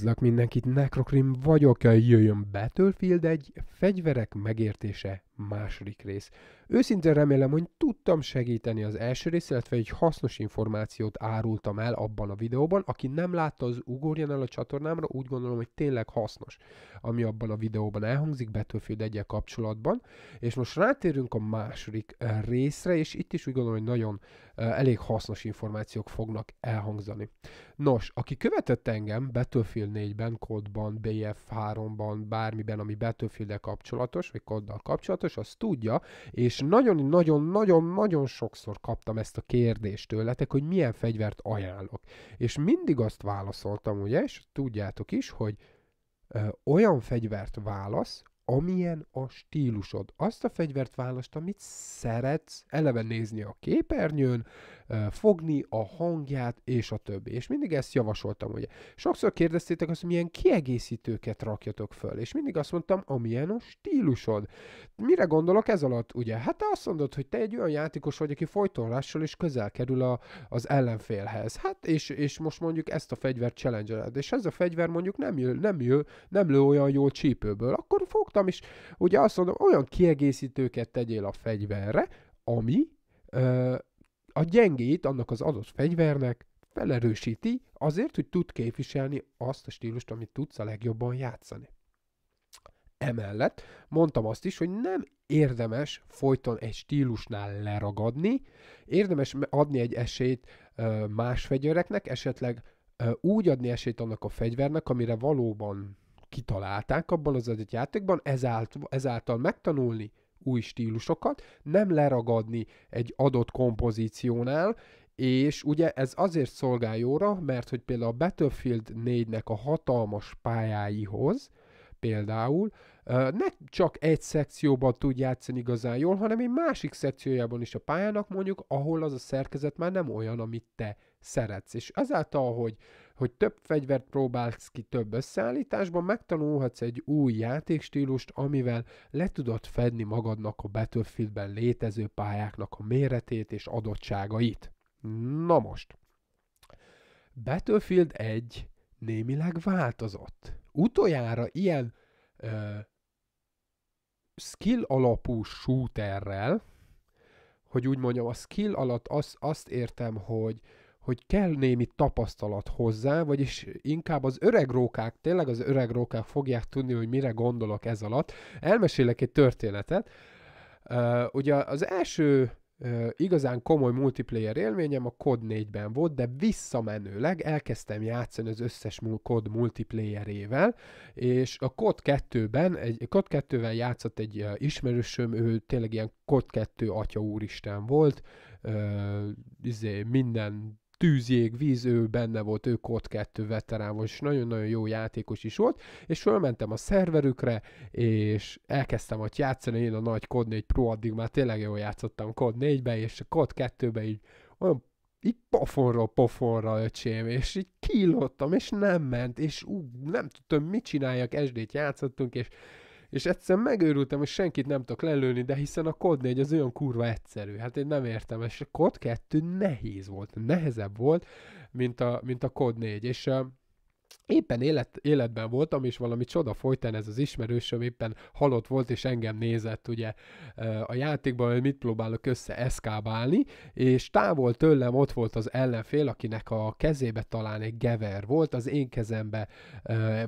Üdvözlök mindenkit, Necrocrim vagyok, jöjjön Battlefield egy fegyverek megértése második rész. Őszintén remélem, hogy tudtam segíteni az első rész, illetve egy hasznos információt árultam el abban a videóban. Aki nem látta, az ugorjon el a csatornámra, úgy gondolom, hogy tényleg hasznos, ami abban a videóban elhangzik Battlefield 1 kapcsolatban. És most rátérünk a második részre, és itt is úgy gondolom, hogy nagyon elég hasznos információk fognak elhangzani. Nos, aki követett engem Battlefield 4-ben, Coldban, BF3-ban, bármiben, ami battlefield kapcsolatos, vagy Coddal kapcsolatos, biztos azt tudja, és nagyon-nagyon-nagyon-nagyon sokszor kaptam ezt a kérdést tőletek, hogy milyen fegyvert ajánlok. És mindig azt válaszoltam, ugye, és tudjátok is, hogy ö, olyan fegyvert válasz, amilyen a stílusod. Azt a fegyvert választ, amit szeretsz eleve nézni a képernyőn, fogni a hangját, és a többi. És mindig ezt javasoltam, ugye. Sokszor kérdeztétek azt, hogy milyen kiegészítőket rakjatok föl, és mindig azt mondtam, amilyen a stílusod. Mire gondolok ez alatt, ugye? Hát te azt mondod, hogy te egy olyan játékos vagy, aki folytonással is közel kerül a, az ellenfélhez. Hát, és, és most mondjuk ezt a fegyvert challenge és ez a fegyver mondjuk nem, jö, nem, jö, nem lő olyan jól csípőből, akkor fogta kaptam, és ugye azt mondom, olyan kiegészítőket tegyél a fegyverre, ami ö, a gyengét annak az adott fegyvernek felerősíti, azért, hogy tud képviselni azt a stílust, amit tudsz a legjobban játszani. Emellett mondtam azt is, hogy nem érdemes folyton egy stílusnál leragadni, érdemes adni egy esélyt más fegyvereknek, esetleg úgy adni esélyt annak a fegyvernek, amire valóban kitalálták abban az adott játékban, ezáltal, ezáltal megtanulni új stílusokat, nem leragadni egy adott kompozíciónál, és ugye ez azért szolgál jóra, mert hogy például a Battlefield 4-nek a hatalmas pályáihoz például, ne csak egy szekcióban tud játszani igazán jól, hanem egy másik szekciójában is a pályának mondjuk, ahol az a szerkezet már nem olyan, amit te szeretsz. És azáltal, hogy, hogy több fegyvert próbálsz ki több összeállításban, megtanulhatsz egy új játékstílust, amivel le tudod fedni magadnak a Battlefieldben létező pályáknak a méretét és adottságait. Na most, Battlefield 1 némileg változott utoljára ilyen ö, skill alapú shooterrel, hogy úgy mondjam, a skill alatt az, azt értem, hogy, hogy kell némi tapasztalat hozzá, vagyis inkább az öreg rókák, tényleg az öreg rókák fogják tudni, hogy mire gondolok ez alatt. Elmesélek egy történetet. Uh, ugye az első igazán komoly multiplayer élményem a COD 4-ben volt, de visszamenőleg elkezdtem játszani az összes COD multiplayerével, és a COD 2-ben, egy COD 2-vel játszott egy ismerősöm, ő tényleg ilyen COD 2 atya úristen volt, uh, izé, minden tűzjég, víz, ő benne volt, ő kod 2 veterán volt, és nagyon-nagyon jó játékos is volt, és fölmentem a szerverükre, és elkezdtem ott játszani, én a nagy kod 4 pro, addig már tényleg jól játszottam kod 4-be, és a kod 2-be így olyan így pofonról pofonra öcsém, és így kilottam és nem ment, és ú, nem tudtam, mit csináljak, SD-t játszottunk, és és egyszerűen megőrültem, hogy senkit nem tudok lelőni, de hiszen a kod 4 az olyan kurva egyszerű, hát én nem értem, és a kod 2 nehéz volt, nehezebb volt, mint a, mint a kod 4, és uh, éppen élet, életben voltam, és valami csoda folytán ez az ismerősöm éppen halott volt, és engem nézett ugye a játékban, hogy mit próbálok eszkábálni, és távol tőlem ott volt az ellenfél, akinek a kezébe talán egy gever volt, az én kezembe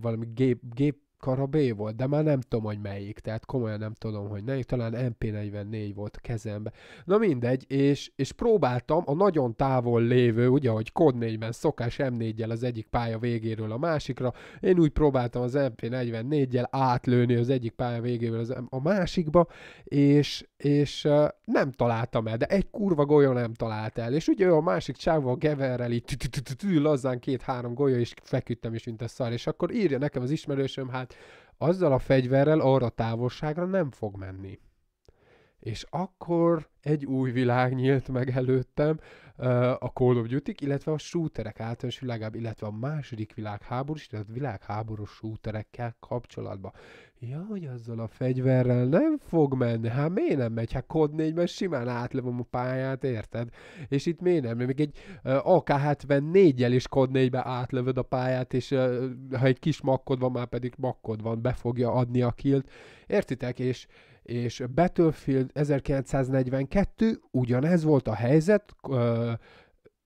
valami gép, gép kara B volt, de már nem tudom, hogy melyik, tehát komolyan nem tudom, hogy melyik, talán MP44 volt a kezembe. Na mindegy, és, és próbáltam a nagyon távol lévő, ugye, hogy kod 4-ben szokás M4-jel az egyik pálya végéről a másikra, én úgy próbáltam az MP44-jel átlőni az egyik pálya végéről az, a másikba, és, és uh, nem találtam el, de egy kurva golyó nem talált el, és ugye a másik csávó a geverrel így lazán két-három golyó, és feküdtem is, mint a szar, és akkor írja nekem az ismerősöm, hát azzal a fegyverrel arra távolságra nem fog menni és akkor egy új világ nyílt meg előttem a Call of duty illetve a shooterek általános világában, illetve a második világháborús, tehát világháborús shooterekkel kapcsolatban. Ja, hogy azzal a fegyverrel nem fog menni, hát miért nem megy? Hát kod 4 simán átlövöm a pályát, érted? És itt miért nem? Még egy AK-74-jel is kod 4 átlövöd a pályát, és ha egy kis makkod van, már pedig makkod van, be fogja adni a kilt. Értitek? És és Battlefield 1942 ugyanez volt a helyzet,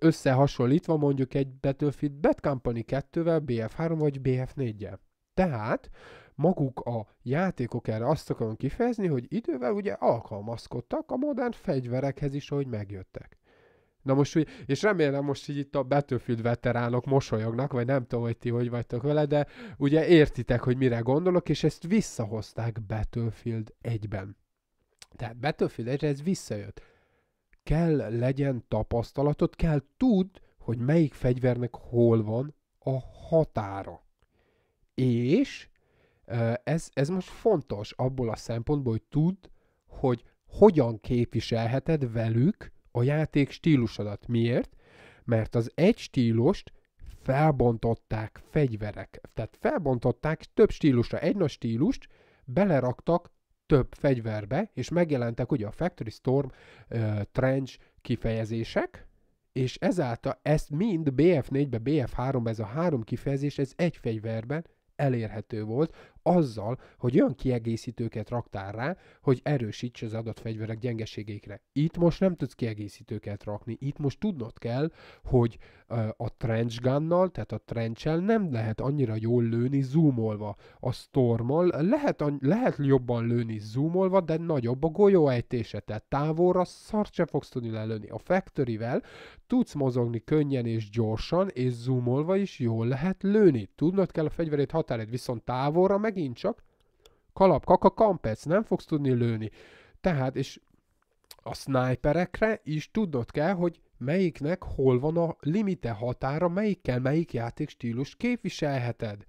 összehasonlítva mondjuk egy Battlefield Bad Company 2-vel, BF3 vagy BF4-jel. Tehát maguk a játékok erre azt akarom kifejezni, hogy idővel ugye alkalmazkodtak a modern fegyverekhez is, ahogy megjöttek. Na most úgy, és remélem most így itt a Battlefield veteránok mosolyognak, vagy nem tudom, hogy ti hogy vagytok vele, de ugye értitek, hogy mire gondolok, és ezt visszahozták Battlefield 1-ben. Tehát Battlefield 1 ez visszajött. Kell legyen tapasztalatot, kell tud, hogy melyik fegyvernek hol van a határa. És ez, ez most fontos abból a szempontból, hogy tud, hogy hogyan képviselheted velük a játék stílusodat. Miért? Mert az egy stílust felbontották fegyverek. Tehát felbontották több stílusra. Egy nagy stílust beleraktak több fegyverbe, és megjelentek ugye a Factory Storm, uh, Trench kifejezések, és ezáltal ezt mind BF4-be, BF3-be, ez a három kifejezés, ez egy fegyverben elérhető volt azzal, hogy olyan kiegészítőket raktál rá, hogy erősíts az adott fegyverek gyengeségékre. Itt most nem tudsz kiegészítőket rakni, itt most tudnod kell, hogy a trench gunnal, tehát a trenchel nem lehet annyira jól lőni zoomolva. A stormal lehet, lehet jobban lőni zoomolva, de nagyobb a golyóejtése, tehát távolra szart sem fogsz tudni lelőni. A factory-vel tudsz mozogni könnyen és gyorsan, és zoomolva is jól lehet lőni. Tudnod kell a fegyverét határét viszont távolra meg megint csak kalap, kaka, kampec, nem fogsz tudni lőni. Tehát, és a sniperekre is tudnod kell, hogy melyiknek hol van a limite határa, melyikkel melyik játékstílus képviselheted.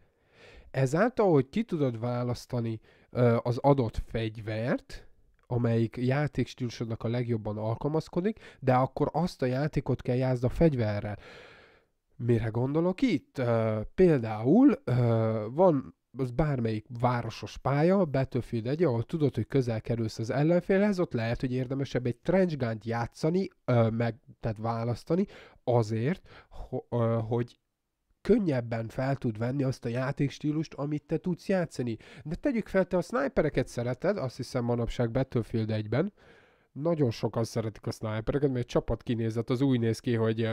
Ezáltal, hogy ki tudod választani ö, az adott fegyvert, amelyik játékstílusodnak a legjobban alkalmazkodik, de akkor azt a játékot kell játszd a fegyverrel. Mire gondolok itt? Ö, például ö, van az bármelyik városos pálya, Battlefield 1, ahol tudod, hogy közel kerülsz az ellenfélhez, ott lehet, hogy érdemesebb egy trench gun játszani, ö, meg tehát választani, azért, ho, ö, hogy könnyebben fel tud venni azt a játékstílust, amit te tudsz játszani. De tegyük fel, te a snipereket szereted, azt hiszem manapság Battlefield 1-ben, nagyon sokan szeretik a snipereket, mert egy csapat kinézett, az úgy néz ki, hogy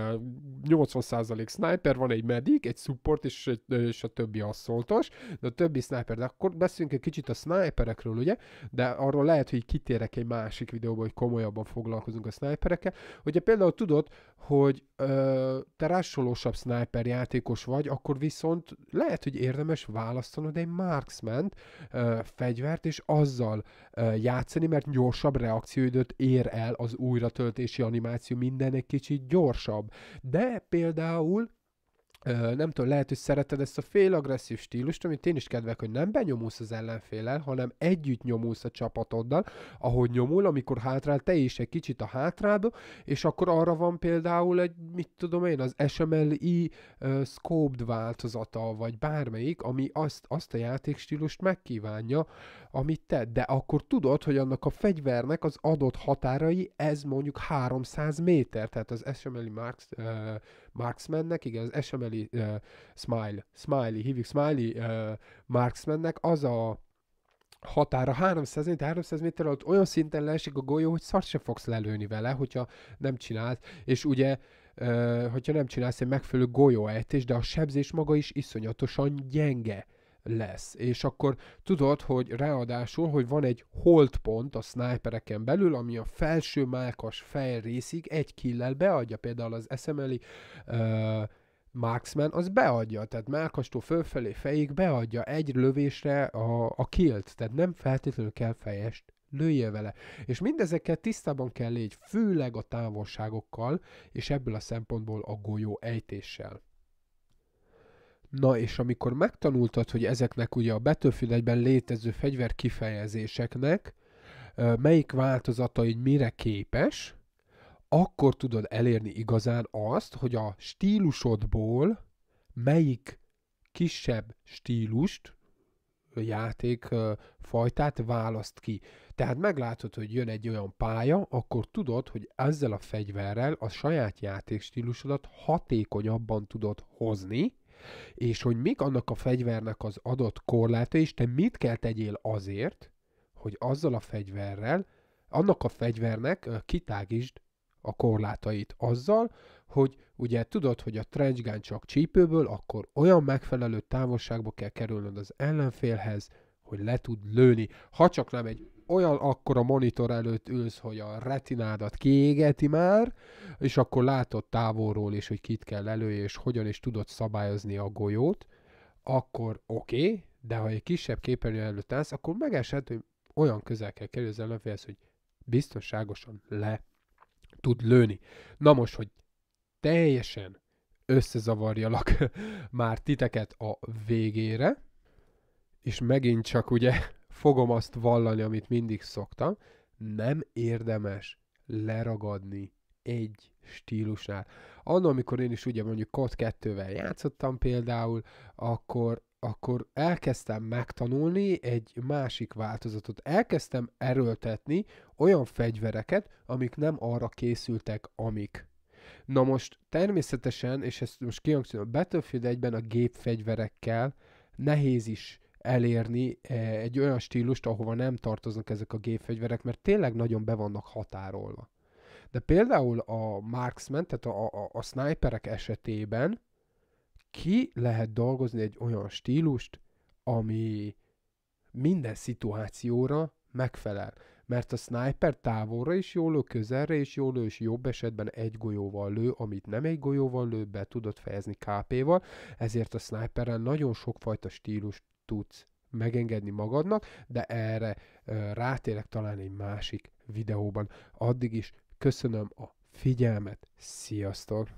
80% eh, sniper, van egy medik, egy support, és, és a többi asszoltos, de a többi sniper, de akkor beszéljünk egy kicsit a sniperekről, ugye, de arról lehet, hogy kitérek egy másik videóba, hogy komolyabban foglalkozunk a sniperekkel. Hogyha például tudod, hogy ö, eh, te rásolósabb sniper játékos vagy, akkor viszont lehet, hogy érdemes választanod egy marksman eh, fegyvert, és azzal ö, játszani, mert gyorsabb reakcióidő erőt ér el az újratöltési animáció, minden egy kicsit gyorsabb. De például Ö, nem tudom, lehet, hogy szereted ezt a fél agresszív stílust, amit én is kedvek, hogy nem benyomulsz az ellenfélel, hanem együtt nyomulsz a csapatoddal, ahogy nyomul, amikor hátrál, te is egy kicsit a hátrába, és akkor arra van például egy, mit tudom én, az SMLI uh, scoped változata, vagy bármelyik, ami azt, azt a játékstílust megkívánja, amit te, de akkor tudod, hogy annak a fegyvernek az adott határai, ez mondjuk 300 méter, tehát az SMLI Marks uh, Marksmannek, igen, az SML-i uh, Smile, Smiley, hívjuk Smiley uh, Marksmannek, az a határa 300 méter, 300 méter alatt olyan szinten leesik a golyó, hogy szart se fogsz lelőni vele, hogyha nem csinálsz, és ugye Uh, hogyha nem csinálsz egy megfelelő golyóejtés, de a sebzés maga is iszonyatosan gyenge lesz. És akkor tudod, hogy ráadásul, hogy van egy holdpont a snipereken belül, ami a felső mákas fej részig egy killel beadja, például az SML-i uh, marksman, az beadja, tehát mákastól fölfelé fejig beadja egy lövésre a, a killt, tehát nem feltétlenül kell fejest lője vele. És mindezekkel tisztában kell légy, főleg a távolságokkal, és ebből a szempontból a golyó ejtéssel. Na és amikor megtanultad, hogy ezeknek ugye a Battlefield létező fegyver kifejezéseknek melyik változata így mire képes, akkor tudod elérni igazán azt, hogy a stílusodból melyik kisebb stílust, játék fajtát választ ki. Tehát meglátod, hogy jön egy olyan pálya, akkor tudod, hogy ezzel a fegyverrel a saját játékstílusodat hatékonyabban tudod hozni, és hogy mik annak a fegyvernek az adott korláta, és te mit kell tegyél azért, hogy azzal a fegyverrel, annak a fegyvernek kitágítsd a korlátait azzal, hogy ugye tudod, hogy a trencsgán csak csípőből, akkor olyan megfelelő távolságba kell kerülnöd az ellenfélhez, hogy le tud lőni. Ha csak nem egy olyan akkora monitor előtt ülsz, hogy a retinádat kiégeti már, és akkor látod távolról is, hogy kit kell lelőni, és hogyan is tudod szabályozni a golyót, akkor oké, okay, de ha egy kisebb képernyő előtt állsz, akkor megeshet, hogy olyan közel kell kerülni az ellenfélhez, hogy biztonságosan le tud lőni. Na most, hogy teljesen összezavarjalak már titeket a végére, és megint csak ugye fogom azt vallani, amit mindig szoktam, nem érdemes leragadni egy stílusnál. Annál, amikor én is ugye mondjuk COD 2-vel játszottam például, akkor, akkor elkezdtem megtanulni egy másik változatot. Elkezdtem erőltetni olyan fegyvereket, amik nem arra készültek, amik. Na most természetesen, és ezt most kihangsúlyozom, a Battlefield 1-ben a gépfegyverekkel nehéz is elérni eh, egy olyan stílust, ahova nem tartoznak ezek a gépfegyverek, mert tényleg nagyon be vannak határolva. De például a marksman, tehát a, a, a sniperek esetében ki lehet dolgozni egy olyan stílust, ami minden szituációra megfelel. Mert a sniper távolra is jól lő, közelre is jól lő, és jobb esetben egy golyóval lő, amit nem egy golyóval lő, be tudod fejezni KP-val, ezért a sniperrel nagyon sokfajta stílust tudsz megengedni magadnak, de erre rátérek talán egy másik videóban. Addig is köszönöm a figyelmet, sziasztok!